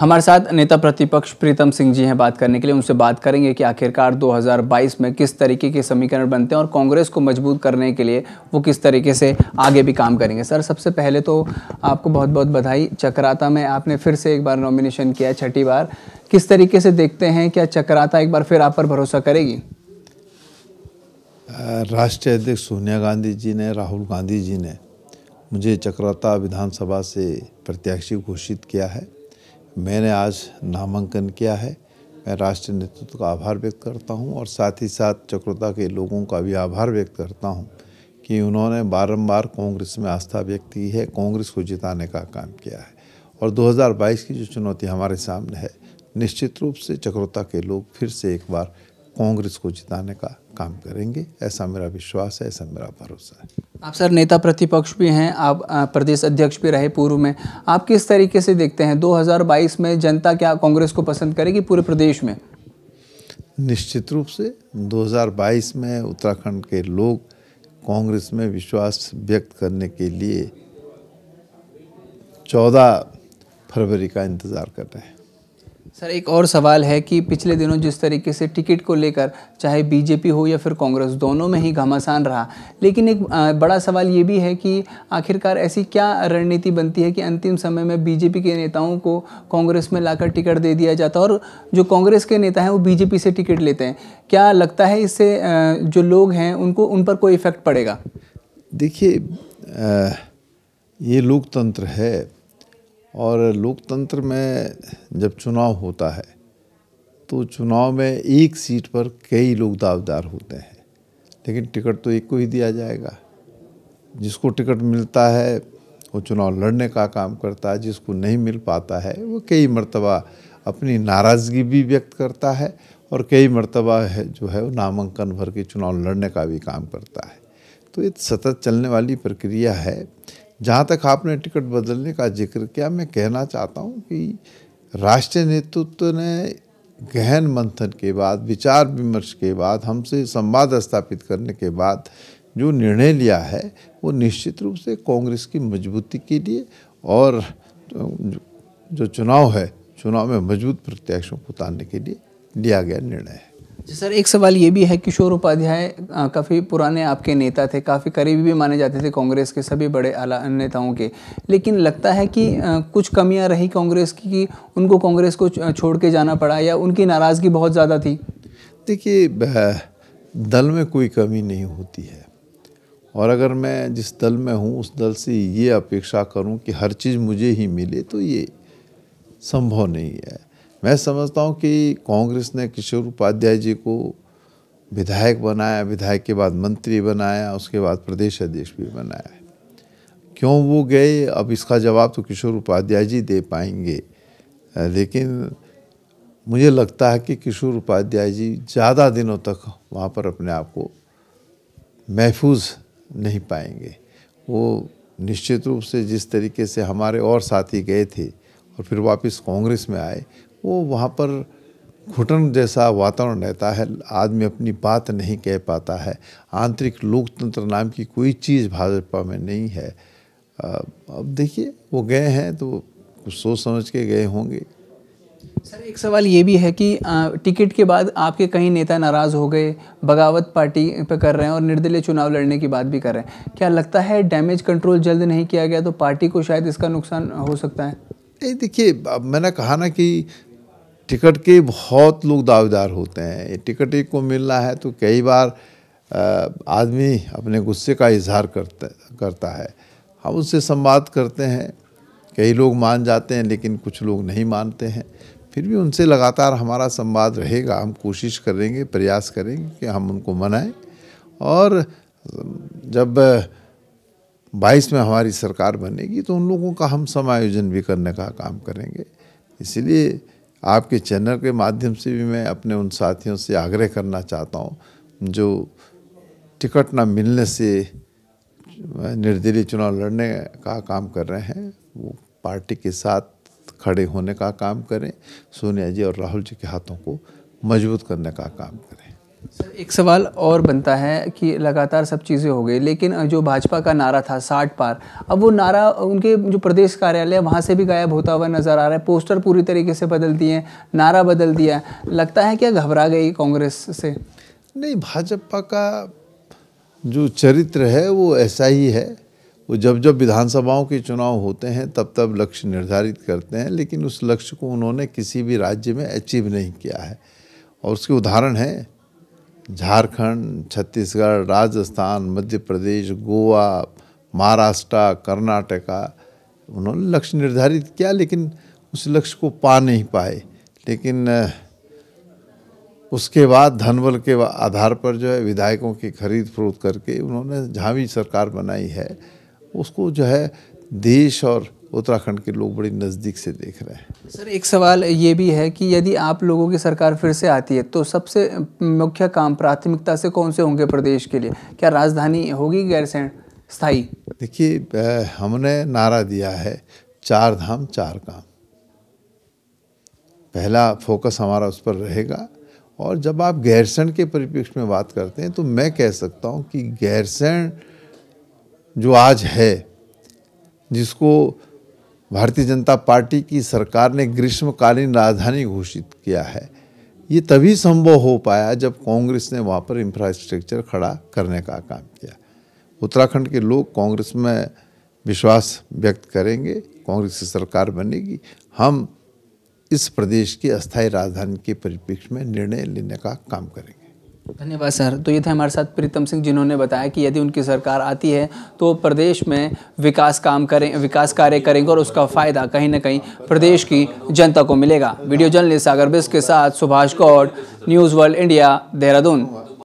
हमारे साथ नेता प्रतिपक्ष प्रीतम सिंह जी हैं बात करने के लिए उनसे बात करेंगे कि आखिरकार 2022 में किस तरीके के समीकरण बनते हैं और कांग्रेस को मजबूत करने के लिए वो किस तरीके से आगे भी काम करेंगे सर सबसे पहले तो आपको बहुत बहुत बधाई चक्राता में आपने फिर से एक बार नॉमिनेशन किया है छठी बार किस तरीके से देखते हैं क्या चक्राता एक बार फिर आप पर भरोसा करेगी राष्ट्रीय अध्यक्ष सोनिया गांधी जी ने राहुल गांधी जी ने मुझे चक्राता विधानसभा से प्रत्याशी घोषित किया है मैंने आज नामांकन किया है मैं राष्ट्रीय नेतृत्व का आभार व्यक्त करता हूं और साथ ही साथ चक्रोता के लोगों का भी आभार व्यक्त करता हूं कि उन्होंने बारंबार कांग्रेस में आस्था व्यक्त की है कांग्रेस को जिताने का काम किया है और 2022 की जो चुनौती हमारे सामने है निश्चित रूप से चक्रोता के लोग फिर से एक बार कांग्रेस को जिताने का काम करेंगे ऐसा मेरा विश्वास है ऐसा मेरा भरोसा है आप सर नेता प्रतिपक्ष भी हैं आप प्रदेश अध्यक्ष भी रहे पूर्व में आप किस तरीके से देखते हैं 2022 में जनता क्या कांग्रेस को पसंद करेगी पूरे प्रदेश में निश्चित रूप से 2022 में उत्तराखंड के लोग कांग्रेस में विश्वास व्यक्त करने के लिए 14 फरवरी का इंतज़ार कर रहे हैं सर एक और सवाल है कि पिछले दिनों जिस तरीके से टिकट को लेकर चाहे बीजेपी हो या फिर कांग्रेस दोनों में ही घमासान रहा लेकिन एक बड़ा सवाल ये भी है कि आखिरकार ऐसी क्या रणनीति बनती है कि अंतिम समय में बीजेपी के नेताओं को कांग्रेस में लाकर टिकट दे दिया जाता है और जो कांग्रेस के नेता हैं वो बीजेपी से टिकट लेते हैं क्या लगता है इससे जो लोग हैं उनको उन पर कोई इफ़ेक्ट पड़ेगा देखिए ये लोकतंत्र है और लोकतंत्र में जब चुनाव होता है तो चुनाव में एक सीट पर कई लोग दावेदार होते हैं लेकिन टिकट तो एक को ही दिया जाएगा जिसको टिकट मिलता है वो चुनाव लड़ने का काम करता है जिसको नहीं मिल पाता है वो कई मरतबा अपनी नाराज़गी भी व्यक्त करता है और कई मरतबा है जो है वो नामांकन भर के चुनाव लड़ने का भी काम करता है तो ये सतत चलने वाली प्रक्रिया है जहाँ तक आपने टिकट बदलने का जिक्र किया मैं कहना चाहता हूँ कि राष्ट्रीय नेतृत्व ने गहन मंथन के बाद विचार विमर्श के बाद हमसे संवाद स्थापित करने के बाद जो निर्णय लिया है वो निश्चित रूप से कांग्रेस की मजबूती के लिए और जो चुनाव है चुनाव में मजबूत प्रत्याशियों को उतारने के लिए लिया गया निर्णय है जी सर एक सवाल ये भी है किशोर उपाध्याय काफ़ी पुराने आपके नेता थे काफ़ी करीबी भी माने जाते थे कांग्रेस के सभी बड़े आला नेताओं के लेकिन लगता है कि आ, कुछ कमियां रही कांग्रेस की कि उनको कांग्रेस को छोड़ के जाना पड़ा या उनकी नाराज़गी बहुत ज़्यादा थी देखिए दल में कोई कमी नहीं होती है और अगर मैं जिस दल में हूँ उस दल से ये अपेक्षा करूँ कि हर चीज़ मुझे ही मिले तो ये संभव नहीं है मैं समझता हूँ कि कांग्रेस ने किशोर उपाध्याय जी को विधायक बनाया विधायक के बाद मंत्री बनाया उसके बाद प्रदेश अध्यक्ष भी बनाया क्यों वो गए अब इसका जवाब तो किशोर उपाध्याय जी दे पाएंगे लेकिन मुझे लगता है कि किशोर उपाध्याय जी ज़्यादा दिनों तक वहाँ पर अपने आप को महफूज नहीं पाएंगे वो निश्चित रूप से जिस तरीके से हमारे और साथी गए थे और फिर वापस कांग्रेस में आए वो वहाँ पर घुटन जैसा वातावरण रहता है आदमी अपनी बात नहीं कह पाता है आंतरिक लोकतंत्र नाम की कोई चीज़ भाजपा में नहीं है अब देखिए वो गए हैं तो कुछ सोच समझ के गए होंगे सर एक सवाल ये भी है कि टिकट के बाद आपके कई नेता नाराज़ हो गए बगावत पार्टी पे कर रहे हैं और निर्दलीय चुनाव लड़ने की बात भी कर रहे हैं क्या लगता है डैमेज कंट्रोल जल्द नहीं किया गया तो पार्टी को शायद इसका नुकसान हो सकता है नहीं देखिए मैंने कहा ना कि टिकट के बहुत लोग दावेदार होते हैं ये टिकट एक को मिल रहा है तो कई बार आदमी अपने गुस्से का इजहार करता करता है हम उससे संवाद करते हैं कई लोग मान जाते हैं लेकिन कुछ लोग नहीं मानते हैं फिर भी उनसे लगातार हमारा संवाद रहेगा हम कोशिश करेंगे प्रयास करेंगे कि हम उनको मनाएं और जब बाईस में हमारी सरकार बनेगी तो उन लोगों का हम समायोजन भी करने का काम करेंगे इसलिए आपके चैनल के माध्यम से भी मैं अपने उन साथियों से आग्रह करना चाहता हूँ जो टिकट ना मिलने से निर्दलीय चुनाव लड़ने का काम कर रहे हैं वो पार्टी के साथ खड़े होने का काम करें सोनिया जी और राहुल जी के हाथों को मजबूत करने का काम करें सर एक सवाल और बनता है कि लगातार सब चीज़ें हो गई लेकिन जो भाजपा का नारा था साठ पार अब वो नारा उनके जो प्रदेश कार्यालय वहाँ से भी गायब होता हुआ नज़र आ रहा है पोस्टर पूरी तरीके से बदल दिए नारा बदल दिया लगता है क्या घबरा गई कांग्रेस से नहीं भाजपा का जो चरित्र है वो ऐसा ही है वो जब जब विधानसभाओं के चुनाव होते हैं तब तब लक्ष्य निर्धारित करते हैं लेकिन उस लक्ष्य को उन्होंने किसी भी राज्य में अचीव नहीं किया है और उसके उदाहरण हैं झारखंड छत्तीसगढ़ राजस्थान मध्य प्रदेश गोवा महाराष्ट्र कर्नाटका उन्होंने लक्ष्य निर्धारित किया लेकिन उस लक्ष्य को पा नहीं पाए लेकिन उसके बाद धनबल के आधार पर जो है विधायकों की खरीद फरूद करके उन्होंने झावी सरकार बनाई है उसको जो है देश और उत्तराखंड के लोग बड़ी नज़दीक से देख रहे हैं सर एक सवाल ये भी है कि यदि आप लोगों की सरकार फिर से आती है तो सबसे मुख्य काम प्राथमिकता से कौन से होंगे प्रदेश के लिए क्या राजधानी होगी गैरसैण स्थाई देखिए हमने नारा दिया है चार धाम चार काम पहला फोकस हमारा उस पर रहेगा और जब आप गैरसैंण के परिप्रेक्ष्य में बात करते हैं तो मैं कह सकता हूँ कि गैरसैंण जो आज है जिसको भारतीय जनता पार्टी की सरकार ने ग्रीष्मकालीन राजधानी घोषित किया है ये तभी संभव हो पाया जब कांग्रेस ने वहाँ पर इंफ्रास्ट्रक्चर खड़ा करने का काम किया उत्तराखंड के लोग कांग्रेस में विश्वास व्यक्त करेंगे कांग्रेस की सरकार बनेगी हम इस प्रदेश की अस्थायी राजधानी के परिप्रेक्ष्य में निर्णय लेने का काम करेंगे धन्यवाद सर तो ये थे हमारे साथ प्रीतम सिंह जिन्होंने बताया कि यदि उनकी सरकार आती है तो प्रदेश में विकास काम करें विकास कार्य करेंगे और उसका फ़ायदा कहीं ना कहीं प्रदेश की जनता को मिलेगा वीडियो जर्नलिस्ट सागर बिस्क के साथ Subhash Gaur news World India Dehradun